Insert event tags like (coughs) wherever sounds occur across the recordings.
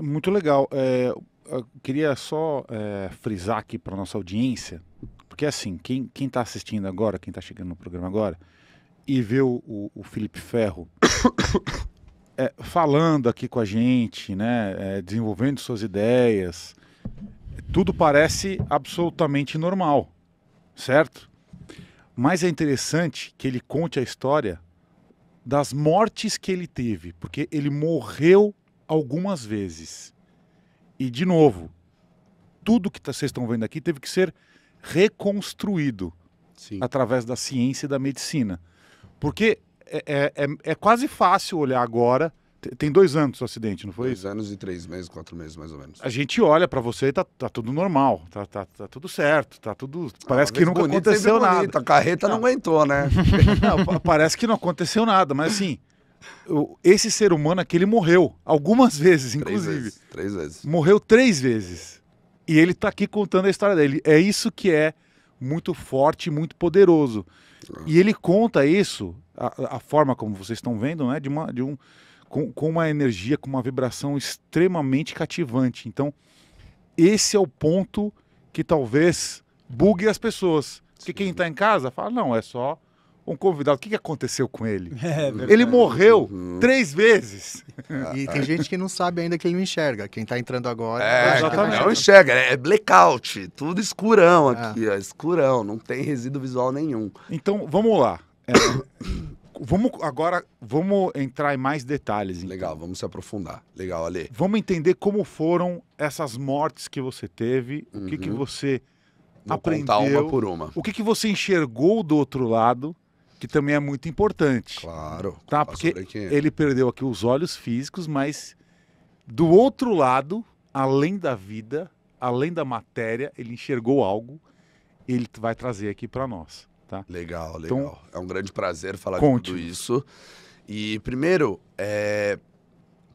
Muito legal. É, eu queria só é, frisar aqui para nossa audiência, porque assim, quem está assistindo agora, quem está chegando no programa agora, e vê o, o, o Felipe Ferro (coughs) é, falando aqui com a gente, né, é, desenvolvendo suas ideias, tudo parece absolutamente normal, certo? Mas é interessante que ele conte a história das mortes que ele teve, porque ele morreu algumas vezes. E, de novo, tudo que tá, vocês estão vendo aqui teve que ser reconstruído Sim. através da ciência e da medicina. Porque é, é, é, é quase fácil olhar agora. Tem dois anos o acidente, não foi? Dois anos e três meses, quatro meses mais ou menos. A gente olha para você e tá, tá tudo normal, tá, tá, tá tudo certo, tá tudo. Parece ah, que nunca aconteceu nada. Bonito. A carreta não, não aguentou, né? (laughs) não, parece que não aconteceu nada, mas assim, esse ser humano aqui, ele morreu algumas vezes, inclusive. Três vezes. Três vezes. Morreu três vezes. E ele está aqui contando a história dele. É isso que é muito forte, muito poderoso. E ele conta isso, a, a forma como vocês estão vendo, né, de uma, de um, com, com uma energia, com uma vibração extremamente cativante. Então, esse é o ponto que talvez bugue as pessoas. Porque Sim. quem está em casa fala, não, é só um convidado. O que, que aconteceu com ele? (laughs) É, ele morreu uhum. três vezes. (laughs) E tem gente que não sabe ainda que ele não enxerga. Quem está entrando agora. É, tá enxerga. não né? enxerga. É blackout. Tudo escurão é. aqui, ó, escurão. Não tem resíduo visual nenhum. Então, vamos lá. É, (coughs) vamos agora vamos entrar em mais detalhes. Então. Legal, vamos se aprofundar. Legal, Ale. Vamos entender como foram essas mortes que você teve, uhum. o que, que uhum. você Vou aprendeu. uma por uma. O que, que você enxergou do outro lado que também é muito importante. Claro. Tá? Porque é. ele perdeu aqui os olhos físicos, mas do outro lado, além da vida, além da matéria, ele enxergou algo, ele vai trazer aqui para nós. Tá? Legal, então, legal. Então, é um grande prazer falar conte. tudo isso. E primeiro, é,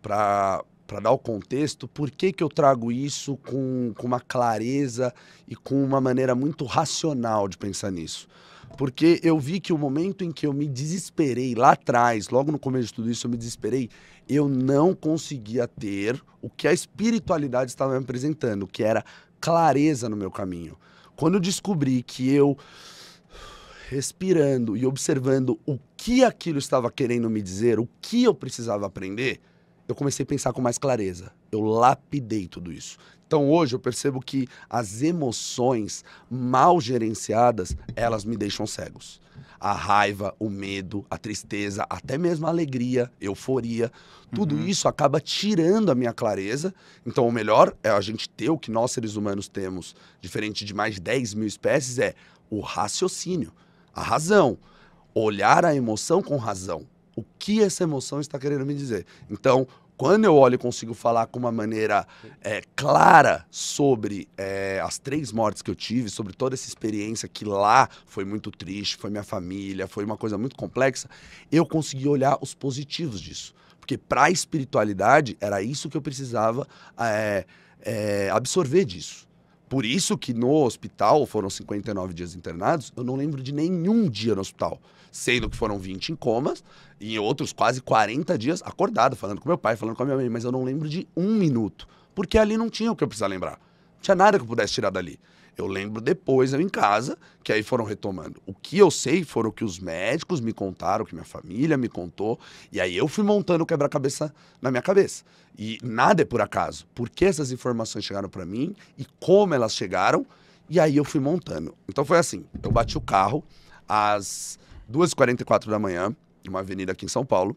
para para dar o contexto, por que, que eu trago isso com, com uma clareza e com uma maneira muito racional de pensar nisso? Porque eu vi que o momento em que eu me desesperei lá atrás, logo no começo de tudo isso, eu me desesperei, eu não conseguia ter o que a espiritualidade estava me apresentando, que era clareza no meu caminho. Quando eu descobri que eu respirando e observando o que aquilo estava querendo me dizer, o que eu precisava aprender, eu comecei a pensar com mais clareza. Eu lapidei tudo isso. Então hoje eu percebo que as emoções mal gerenciadas, elas me deixam cegos. A raiva, o medo, a tristeza, até mesmo a alegria, euforia, tudo uhum. isso acaba tirando a minha clareza. Então o melhor é a gente ter o que nós seres humanos temos, diferente de mais de 10 mil espécies, é o raciocínio, a razão. Olhar a emoção com razão o que essa emoção está querendo me dizer. Então, quando eu olho e consigo falar com uma maneira é, clara sobre é, as três mortes que eu tive, sobre toda essa experiência que lá foi muito triste, foi minha família, foi uma coisa muito complexa, eu consegui olhar os positivos disso. Porque para a espiritualidade era isso que eu precisava é, absorver disso. Por isso que no hospital foram 59 dias internados, eu não lembro de nenhum dia no hospital. Sendo que foram 20 em comas e outros quase 40 dias acordado, falando com meu pai, falando com a minha mãe, mas eu não lembro de um minuto. Porque ali não tinha o que eu precisava lembrar. Não tinha nada que eu pudesse tirar dali. Eu lembro depois, eu em casa, que aí foram retomando. O que eu sei foram o que os médicos me contaram, o que minha família me contou, e aí eu fui montando o quebra-cabeça na minha cabeça. E nada é por acaso. Por que essas informações chegaram para mim e como elas chegaram, e aí eu fui montando. Então foi assim, eu bati o carro às 2h44 da manhã, numa avenida aqui em São Paulo,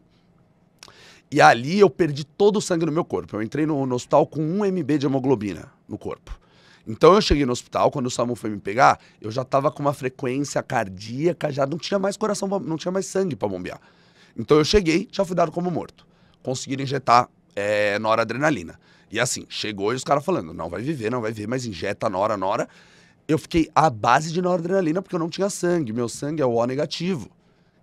e ali eu perdi todo o sangue no meu corpo. Eu entrei no, no hospital com 1 MB de hemoglobina no corpo. Então eu cheguei no hospital, quando o SAMU foi me pegar, eu já estava com uma frequência cardíaca, já não tinha mais coração, não tinha mais sangue para bombear. Então eu cheguei, já fui dado como morto. Conseguiram injetar é, noradrenalina. E assim, chegou e os caras falando, não vai viver, não vai viver, mas injeta nora, nora. Eu fiquei à base de noradrenalina porque eu não tinha sangue, meu sangue é o O negativo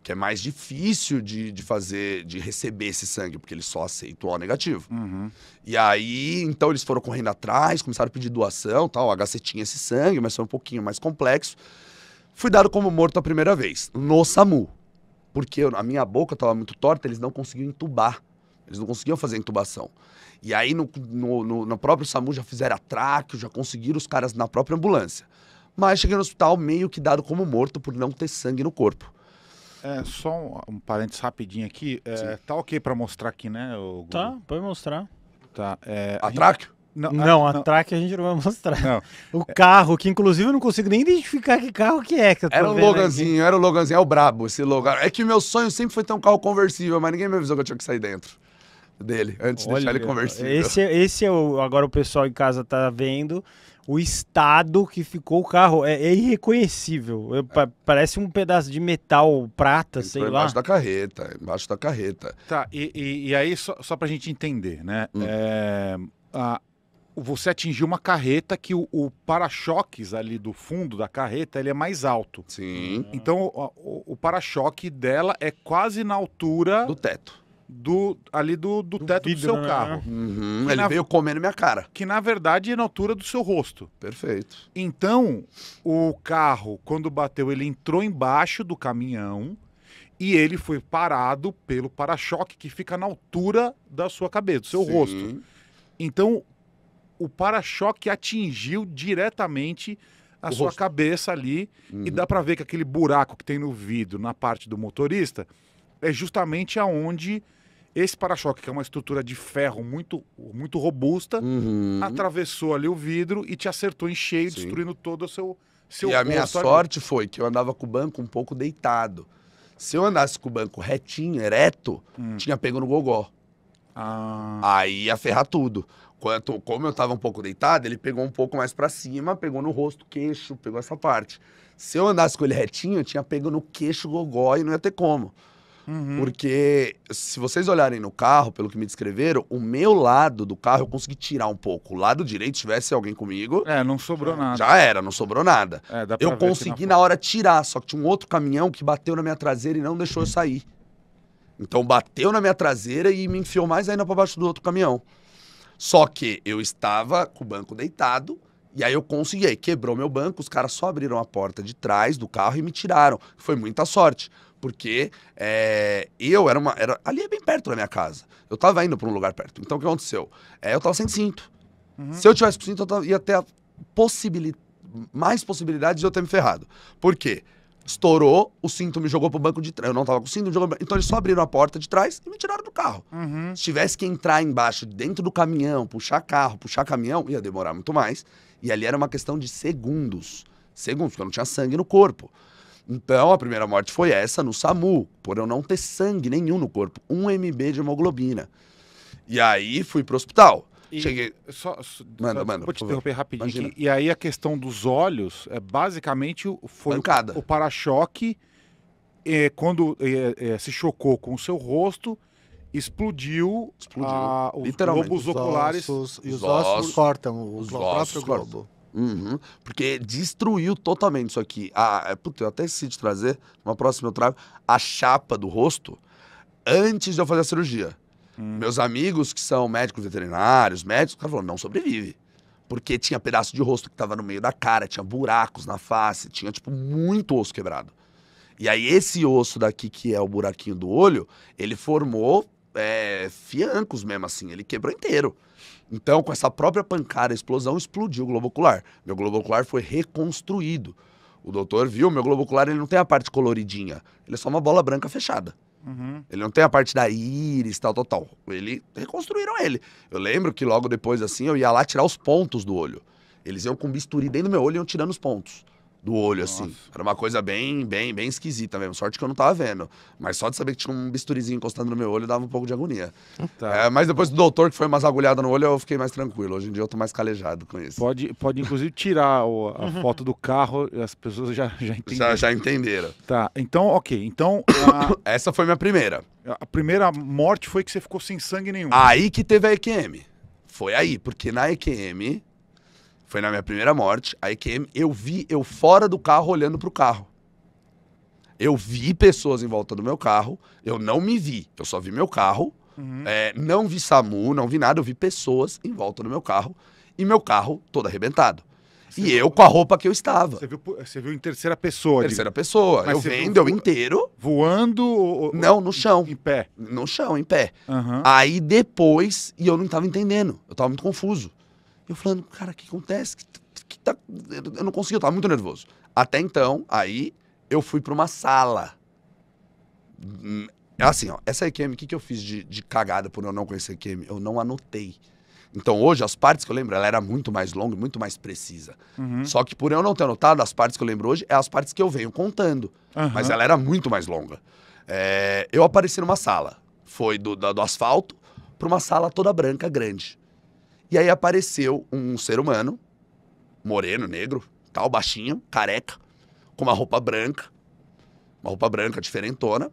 que é mais difícil de, de fazer, de receber esse sangue, porque ele só aceita o O negativo. Uhum. E aí, então, eles foram correndo atrás, começaram a pedir doação, tal. A HC tinha esse sangue, mas foi um pouquinho mais complexo. Fui dado como morto a primeira vez, no SAMU. Porque eu, a minha boca estava muito torta, eles não conseguiam entubar. Eles não conseguiam fazer a intubação. E aí, no, no, no, no próprio SAMU, já fizeram atráqueo, já conseguiram os caras na própria ambulância. Mas cheguei no hospital meio que dado como morto por não ter sangue no corpo. É, só um, um parênteses rapidinho aqui. É, tá ok para mostrar aqui, né? O... Tá, pode mostrar. Tá. É, a gente... Não, não, a, não. track a gente não vai mostrar. Não. O carro, que inclusive eu não consigo nem identificar que carro que é. Que era um Loganzinho, aqui. era o um Loganzinho, é o brabo esse Logan. É que meu sonho sempre foi ter um carro conversível, mas ninguém me avisou que eu tinha que sair dentro dele, antes Olha, de deixar ele conversível. Esse, é, esse é o, agora o pessoal em casa tá vendo, o estado que ficou o carro. É, é irreconhecível. É, parece um pedaço de metal, prata, sei lá. Embaixo da carreta, embaixo da carreta. Tá, e, e, e aí, só, só pra gente entender, né? Hum. É, a, você atingiu uma carreta que o, o para-choques ali do fundo da carreta ele é mais alto. Sim. Então o, o, o para-choque dela é quase na altura do teto do ali do, do, do teto vidro, do seu né? carro. Uhum, ele na, veio comendo minha cara. Que na verdade é na altura do seu rosto. Perfeito. Então, o carro, quando bateu, ele entrou embaixo do caminhão e ele foi parado pelo para-choque que fica na altura da sua cabeça, do seu Sim. rosto. Então, o para-choque atingiu diretamente a o sua rosto. cabeça ali uhum. e dá para ver que aquele buraco que tem no vidro na parte do motorista é justamente aonde esse para-choque, que é uma estrutura de ferro muito, muito robusta, uhum. atravessou ali o vidro e te acertou em cheio, Sim. destruindo todo o seu, seu E a minha sorte ali. foi que eu andava com o banco um pouco deitado. Se eu andasse com o banco retinho, ereto, hum. tinha pego no gogó. Ah. Aí ia ferrar tudo. Quanto, como eu estava um pouco deitado, ele pegou um pouco mais para cima, pegou no rosto, queixo, pegou essa parte. Se eu andasse com ele retinho, eu tinha pego no queixo, gogó e não ia ter como. Uhum. Porque se vocês olharem no carro, pelo que me descreveram, o meu lado do carro eu consegui tirar um pouco. O lado direito, se tivesse alguém comigo. É, não sobrou nada. Já era, não sobrou nada. É, eu consegui na, na hora tirar, só que tinha um outro caminhão que bateu na minha traseira e não deixou eu sair. Então bateu na minha traseira e me enfiou mais ainda para baixo do outro caminhão. Só que eu estava com o banco deitado, e aí eu consegui. Aí quebrou meu banco, os caras só abriram a porta de trás do carro e me tiraram. Foi muita sorte porque é, eu era uma. Era, ali é bem perto da minha casa. Eu tava indo para um lugar perto. Então o que aconteceu? É, eu tava sem cinto. Uhum. Se eu tivesse cinto, eu tava, ia ter a mais possibilidades de eu ter me ferrado. Por quê? Estourou, o cinto me jogou pro banco de trás. Eu não tava com cinto, me jogou... então eles só abriram a porta de trás e me tiraram do carro. Uhum. Se tivesse que entrar embaixo, dentro do caminhão, puxar carro, puxar caminhão, ia demorar muito mais. E ali era uma questão de segundos. Segundos, porque eu não tinha sangue no corpo. Então, a primeira morte foi essa no SAMU, por eu não ter sangue nenhum no corpo, 1 mb de hemoglobina. E aí fui pro hospital. E Cheguei. Só, só, manda, só, manda. Vou te interromper rapidinho. e aí a questão dos olhos, é, basicamente foi Bancada. o, o para-choque é, quando é, é, se chocou com o seu rosto explodiu, explodiu. A, os globos os oculares. Ossos, e os, os ossos, ossos cortam os próprio globo. Uhum, porque destruiu totalmente isso aqui. Ah, é, putz, eu até esqueci de trazer, uma próxima eu trago, a chapa do rosto antes de eu fazer a cirurgia. Hum. Meus amigos que são médicos veterinários, médicos, o cara falou, não sobrevive. Porque tinha pedaço de rosto que tava no meio da cara, tinha buracos na face, tinha, tipo, muito osso quebrado. E aí esse osso daqui, que é o buraquinho do olho, ele formou é, fiancos mesmo, assim. Ele quebrou inteiro. Então, com essa própria pancada, explosão, explodiu o globo ocular. Meu globo ocular foi reconstruído. O doutor viu, meu globo ocular ele não tem a parte coloridinha. Ele é só uma bola branca fechada. Uhum. Ele não tem a parte da íris, tal, tal, tal. Ele reconstruíram ele. Eu lembro que logo depois, assim, eu ia lá tirar os pontos do olho. Eles iam com bisturi dentro do meu olho e iam tirando os pontos do olho, assim. Nossa. assim. Era uma coisa bem, bem, bem esquisita mesmo. Sorte que eu não tava vendo. Mas só de saber que tinha um bisturizinho encostando no meu olho dava um pouco de agonia. Tá. É, mas depois do doutor, que foi umas agulhadas no olho, eu fiquei mais tranquilo. Hoje em dia eu tô mais calejado com isso. Pode, pode inclusive, tirar o, a (laughs) foto do carro e as pessoas já, já entenderam. Já, já entenderam. Tá, então, ok. Então. (coughs) A... Essa foi minha primeira. A primeira morte foi que você ficou sem sangue nenhum. Aí que teve a EQM. Foi aí, porque na EQM foi na minha primeira morte, a EQM, eu vi eu fora do carro olhando pro carro. Eu vi pessoas em volta do meu carro, eu não me vi, eu só vi meu carro, uhum. é, não vi SAMU, não vi nada, eu vi pessoas em volta do meu carro e meu carro todo arrebentado. Você e viu, eu com a roupa que eu estava. Você viu, você viu em terceira pessoa? Terceira digo. pessoa. Mas eu vendo eu inteiro. Voando? Ou, não, no chão. Em, em pé? No chão, em pé. Uhum. Aí depois, e eu não estava entendendo, eu estava muito confuso. Eu falando, cara, o que acontece? Que, que tá... Eu não consegui, eu tava muito nervoso. Até então, aí eu fui para uma sala. Hum, assim, ó, essa EQM, o que, que eu fiz de, de cagada por eu não conhecer EQM? Eu não anotei. Então hoje, as partes que eu lembro, ela era muito mais longa, muito mais precisa. Uhum. Só que por eu não ter anotado, as partes que eu lembro hoje é as partes que eu venho contando. Uhum. Mas ela era muito mais longa. É, eu apareci numa sala. Foi do, do asfalto para uma sala toda branca, grande. E aí apareceu um ser humano, moreno, negro, tal, baixinho, careca, com uma roupa branca, uma roupa branca diferentona.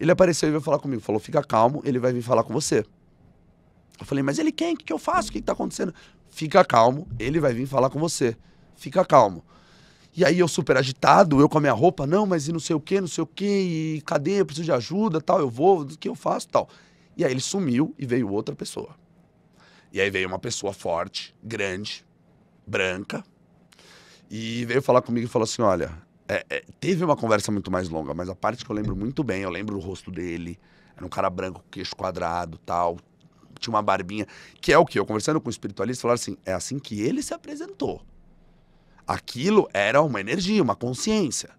Ele apareceu e veio falar comigo, falou: fica calmo, ele vai vir falar com você. Eu falei, mas ele quem? O que, eu faço? O que, que tá acontecendo? Fica calmo, ele vai vir falar com você. Fica calmo. E aí eu super agitado, eu com a minha roupa, não, mas e não sei o que, não sei o que, e cadê? Eu preciso de ajuda, tal, eu vou, o que eu faço, tal. E aí ele sumiu e veio outra pessoa. E aí veio uma pessoa forte, grande, branca, e veio falar comigo e falou assim: olha, é, é, teve uma conversa muito mais longa, mas a parte que eu lembro muito bem, eu lembro o rosto dele, era um cara branco queixo quadrado tal, tinha uma barbinha, que é o que? Eu conversando com o espiritualista, falaram assim: é assim que ele se apresentou. Aquilo era uma energia, uma consciência.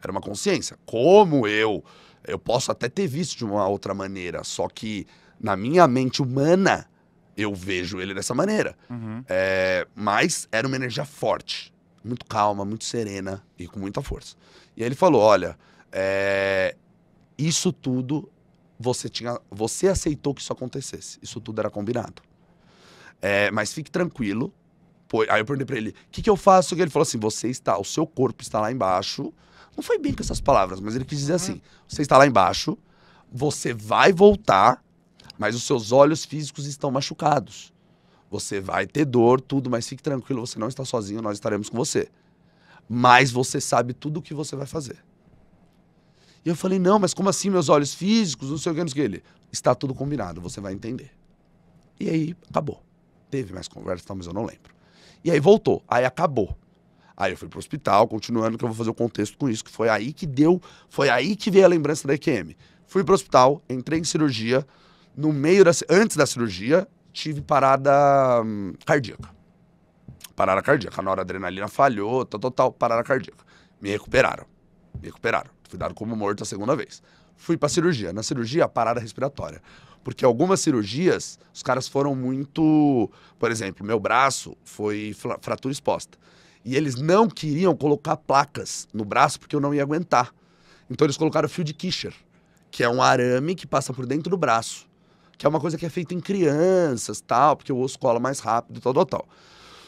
Era uma consciência. Como eu? Eu posso até ter visto de uma outra maneira, só que na minha mente humana, eu vejo ele dessa maneira. Uhum. É, mas era uma energia forte, muito calma, muito serena e com muita força. E aí ele falou: olha, é, isso tudo você tinha, você aceitou que isso acontecesse. Isso tudo era combinado. É, mas fique tranquilo. aí eu perguntei para ele: o que, que eu faço? ele falou assim: você está, o seu corpo está lá embaixo. Não foi bem com essas palavras, mas ele quis dizer uhum. assim: você está lá embaixo, você vai voltar mas os seus olhos físicos estão machucados. Você vai ter dor, tudo, mas fique tranquilo, você não está sozinho, nós estaremos com você. Mas você sabe tudo o que você vai fazer. E eu falei, não, mas como assim meus olhos físicos, não sei o que, não sei o que. Ele, está tudo combinado, você vai entender. E aí, acabou. Teve mais conversa, mas eu não lembro. E aí voltou, aí acabou. Aí eu fui pro hospital, continuando que eu vou fazer o contexto com isso, que foi aí que deu, foi aí que veio a lembrança da EQM. Fui pro hospital, entrei em cirurgia, no meio da, antes da cirurgia, tive parada hum, cardíaca. Parada cardíaca. A noradrenalina falhou, total Parada cardíaca. Me recuperaram. Me recuperaram. Fui dado como morto a segunda vez. Fui pra cirurgia. Na cirurgia, parada respiratória. Porque algumas cirurgias, os caras foram muito. Por exemplo, meu braço foi fratura exposta. E eles não queriam colocar placas no braço porque eu não ia aguentar. Então eles colocaram fio de Kischer, que é um arame que passa por dentro do braço que é uma coisa que é feita em crianças, tal, porque o osso cola mais rápido, tal, tal, tal.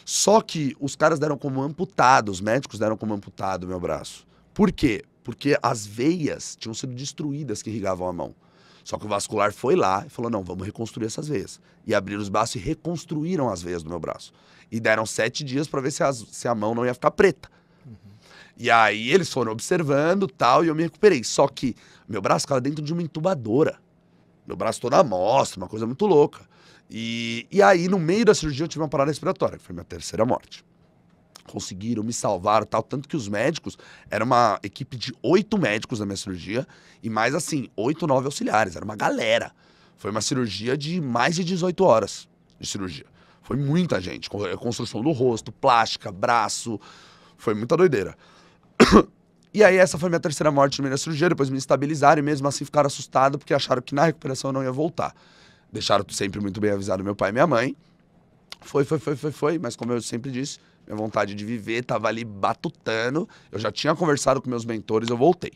Só que os caras deram como amputado, os médicos deram como amputado meu braço. Por quê? Porque as veias tinham sido destruídas que irrigavam a mão. Só que o vascular foi lá e falou: não, vamos reconstruir essas veias. E abriram os braços e reconstruíram as veias do meu braço. E deram sete dias para ver se, as, se, a mão não ia ficar preta. Uhum. E aí eles foram observando tal, e eu me recuperei. Só que meu braço ficava dentro de uma intubadora meu braço todo amostra, uma coisa muito louca. E, e aí, no meio da cirurgia, eu tive uma parada respiratória, que foi minha terceira morte. Conseguiram, me salvaram tal. Tanto que os médicos, era uma equipe de oito médicos na minha cirurgia, e mais assim, oito, nove auxiliares, era uma galera. Foi uma cirurgia de mais de 18 horas de cirurgia. Foi muita gente. É, construção do rosto, plástica, braço. Foi muita doideira. (coughs) E aí essa foi minha terceira morte no meio da cirurgia, depois me estabilizaram e mesmo assim ficaram assustados porque acharam que na recuperação eu não ia voltar. Deixaram sempre muito bem avisado meu pai e minha mãe. Foi, foi, foi, foi, foi, mas como eu sempre disse, minha vontade de viver estava ali batutando. Eu já tinha conversado com meus mentores, eu voltei.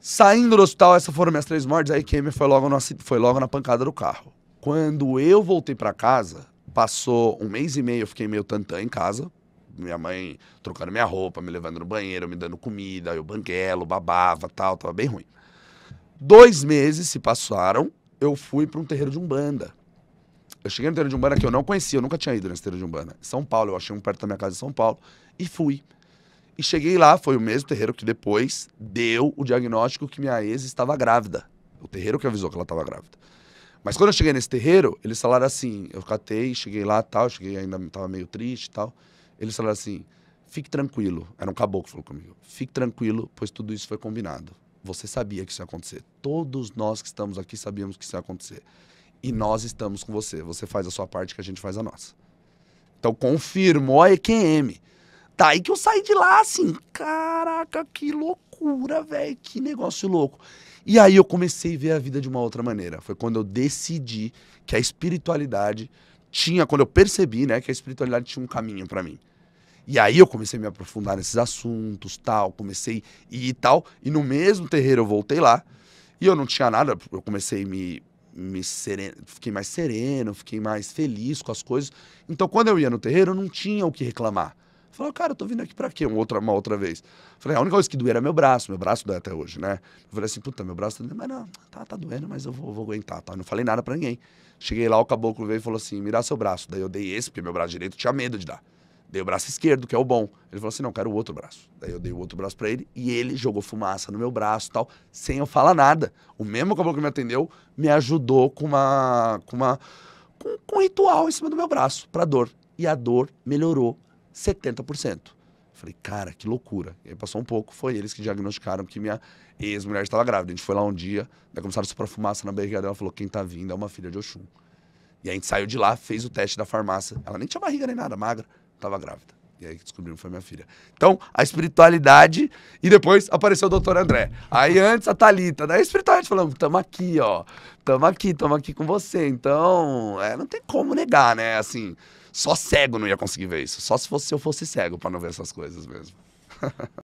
Saindo do hospital, essas foram minhas três mortes, aí queima foi logo, foi logo na pancada do carro. Quando eu voltei para casa, passou um mês e meio, eu fiquei meio tantã em casa, minha mãe trocando minha roupa, me levando no banheiro, me dando comida, eu banguelo, babava, tal, tava bem ruim. Dois meses se passaram, eu fui para um terreiro de umbanda. Eu cheguei no terreiro de umbanda que eu não conhecia, eu nunca tinha ido nesse terreiro de umbanda. São Paulo, eu achei um perto da minha casa em São Paulo e fui. E cheguei lá, foi o mesmo terreiro que depois deu o diagnóstico que minha ex estava grávida. O terreiro que avisou que ela estava grávida. Mas quando eu cheguei nesse terreiro, eles falaram assim, eu catei, cheguei lá, tal, cheguei ainda tava meio triste, tal. Eles falaram assim: fique tranquilo. Era um caboclo que falou comigo: fique tranquilo, pois tudo isso foi combinado. Você sabia que isso ia acontecer. Todos nós que estamos aqui sabíamos que isso ia acontecer. E nós estamos com você. Você faz a sua parte que a gente faz a nossa. Então confirmou a EQM. Daí tá que eu saí de lá assim, caraca, que loucura, velho, que negócio louco. E aí eu comecei a ver a vida de uma outra maneira. Foi quando eu decidi que a espiritualidade tinha, quando eu percebi, né, que a espiritualidade tinha um caminho para mim. E aí eu comecei a me aprofundar nesses assuntos, tal, comecei e, e tal. E no mesmo terreiro eu voltei lá e eu não tinha nada, eu comecei a me, me sereno, fiquei mais sereno, fiquei mais feliz com as coisas. Então quando eu ia no terreiro eu não tinha o que reclamar. Falei, cara, eu tô vindo aqui pra quê? Uma outra, uma outra vez. falei, a única coisa que doía era meu braço, meu braço doía até hoje, né? Eu falei assim, puta, meu braço tá doendo, mas não, tá, tá doendo, mas eu vou, vou aguentar, tá? Eu não falei nada pra ninguém. Cheguei lá, o caboclo veio e falou assim, mirar seu braço. Daí eu dei esse, porque meu braço direito tinha medo de dar. Dei o braço esquerdo, que é o bom. Ele falou assim: não, quero o outro braço. Daí eu dei o outro braço para ele e ele jogou fumaça no meu braço tal, sem eu falar nada. O mesmo caboclo que me atendeu me ajudou com uma. com uma. com, com um ritual em cima do meu braço, pra dor. E a dor melhorou 70%. Falei, cara, que loucura. E aí passou um pouco, foi eles que diagnosticaram que minha ex-mulher estava grávida. A gente foi lá um dia, daí começaram a soprar fumaça na barriga dela, falou, quem tá vindo é uma filha de Oxum. E a gente saiu de lá, fez o teste da farmácia. Ela nem tinha barriga nem nada, magra estava grávida. E aí que descobriram que foi minha filha. Então, a espiritualidade. E depois apareceu o doutor André. Aí antes a Thalita. Daí a espiritualidade falando: tamo aqui, ó. Tamo aqui, tamo aqui com você. Então, é, não tem como negar, né? Assim, só cego não ia conseguir ver isso. Só se fosse, se eu fosse cego para não ver essas coisas mesmo. (laughs)